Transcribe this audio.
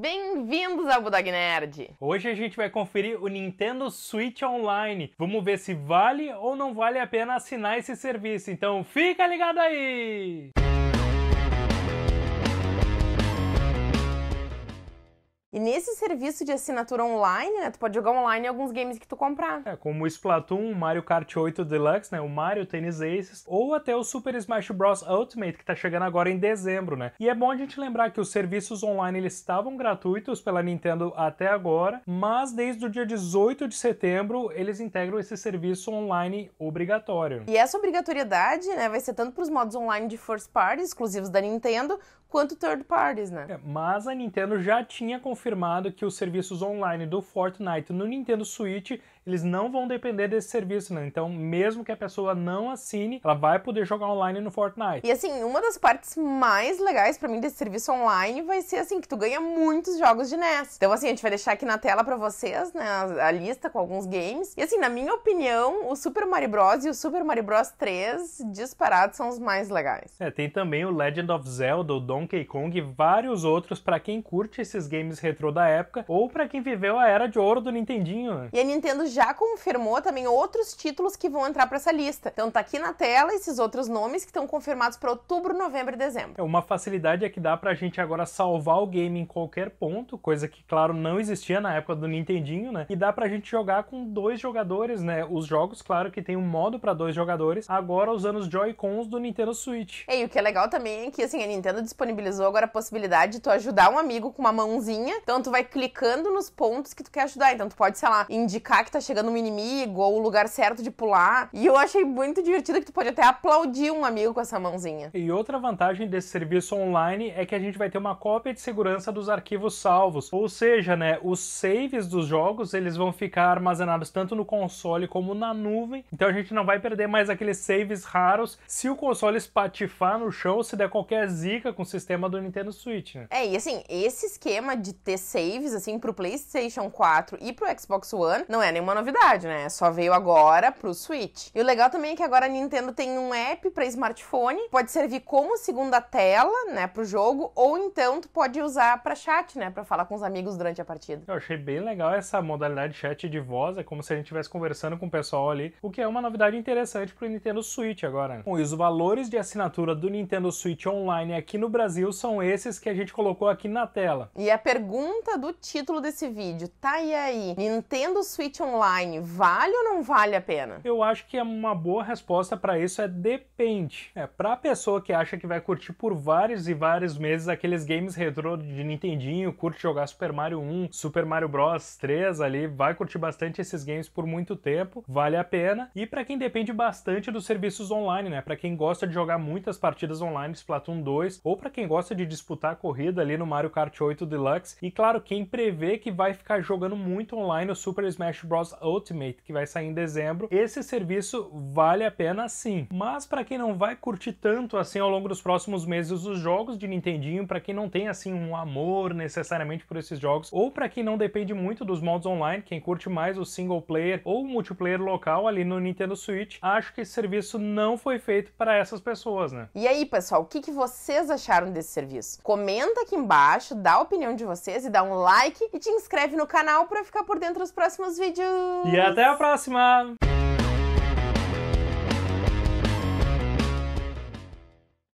Bem-vindos ao Budog Nerd! Hoje a gente vai conferir o Nintendo Switch Online. Vamos ver se vale ou não vale a pena assinar esse serviço. Então fica ligado aí! Música E nesse serviço de assinatura online, né, tu pode jogar online alguns games que tu comprar. É, como o Splatoon, Mario Kart 8 Deluxe, né, o Mario Tennis Aces, ou até o Super Smash Bros Ultimate, que tá chegando agora em dezembro, né? E é bom a gente lembrar que os serviços online eles estavam gratuitos pela Nintendo até agora, mas desde o dia 18 de setembro eles integram esse serviço online obrigatório. E essa obrigatoriedade, né, vai ser tanto para os modos online de first party exclusivos da Nintendo, quanto third parties, né? É, mas a Nintendo já tinha confirmado que os serviços online do Fortnite no Nintendo Switch eles não vão depender desse serviço, né? Então, mesmo que a pessoa não assine, ela vai poder jogar online no Fortnite. E assim, uma das partes mais legais para mim desse serviço online vai ser assim que tu ganha muitos jogos de NES. Então, assim, a gente vai deixar aqui na tela para vocês, né, a, lista com alguns games. E assim, na minha opinião, o Super Mario Bros e o Super Mario Bros 3 disparados são os mais legais. É, tem também o Legend of Zelda, o Donkey Kong e vários outros para quem curte esses games retrô da época ou para quem viveu a era de ouro do Nintendinho. Né? E a Nintendo já confirmou também outros títulos que vão entrar para essa lista. Então tá aqui na tela esses outros nomes que estão confirmados para outubro, novembro e dezembro. É uma facilidade é que dá pra gente agora salvar o game em qualquer ponto, coisa que claro não existia na época do Nintendinho, né? E dá pra gente jogar com dois jogadores, né? Os jogos, claro que tem um modo para dois jogadores, agora usando os Joy-Cons do Nintendo Switch. É, e o que é legal também é que assim a Nintendo disponibiliza disponibilizou agora a possibilidade de tu ajudar um amigo com uma mãozinha. Então tu vai clicando nos pontos que tu quer ajudar. Então tu pode, sei lá, indicar que tá chegando um inimigo ou o lugar certo de pular. E eu achei muito divertido que tu pode até aplaudir um amigo com essa mãozinha. E outra vantagem desse serviço online é que a gente vai ter uma cópia de segurança dos arquivos salvos. Ou seja, né, os saves dos jogos, eles vão ficar armazenados tanto no console como na nuvem. Então a gente não vai perder mais aqueles saves raros se o console espatifar no chão, se der qualquer zica com o sistema do Nintendo Switch, né? É, e assim, esse esquema de ter saves, assim, pro PlayStation 4 e pro Xbox One não é nenhuma novidade, né? Só veio agora pro Switch. E o legal também é que agora a Nintendo tem um app para smartphone, pode servir como segunda tela, né, pro jogo, ou então tu pode usar para chat, né, para falar com os amigos durante a partida. Eu achei bem legal essa modalidade de chat de voz, é como se a gente estivesse conversando com o pessoal ali, o que é uma novidade interessante pro Nintendo Switch agora. Né? Com isso, os valores de assinatura do Nintendo Switch Online aqui no Brasil Brasil são esses que a gente colocou aqui na tela. E a pergunta do título desse vídeo, tá e aí? Nintendo Switch Online vale ou não vale a pena? Eu acho que é uma boa resposta para isso é depende. É, para a pessoa que acha que vai curtir por vários e vários meses aqueles games retrô de Nintendinho, curte jogar Super Mario 1, Super Mario Bros 3 ali, vai curtir bastante esses games por muito tempo, vale a pena. E para quem depende bastante dos serviços online, né? Para quem gosta de jogar muitas partidas online, Splatoon 2, ou para quem quem gosta de disputar a corrida ali no Mario Kart 8 Deluxe e, claro, quem prevê que vai ficar jogando muito online o Super Smash Bros. Ultimate, que vai sair em dezembro, esse serviço vale a pena sim. Mas para quem não vai curtir tanto assim ao longo dos próximos meses os jogos de Nintendinho, para quem não tem assim um amor necessariamente por esses jogos, ou para quem não depende muito dos modos online, quem curte mais o single player ou o multiplayer local ali no Nintendo Switch, acho que esse serviço não foi feito para essas pessoas, né? E aí, pessoal, o que, que vocês acharam gostaram desse serviço. Comenta aqui embaixo, dá a opinião de vocês e dá um like e te inscreve no canal para ficar por dentro dos próximos vídeos. E até a próxima!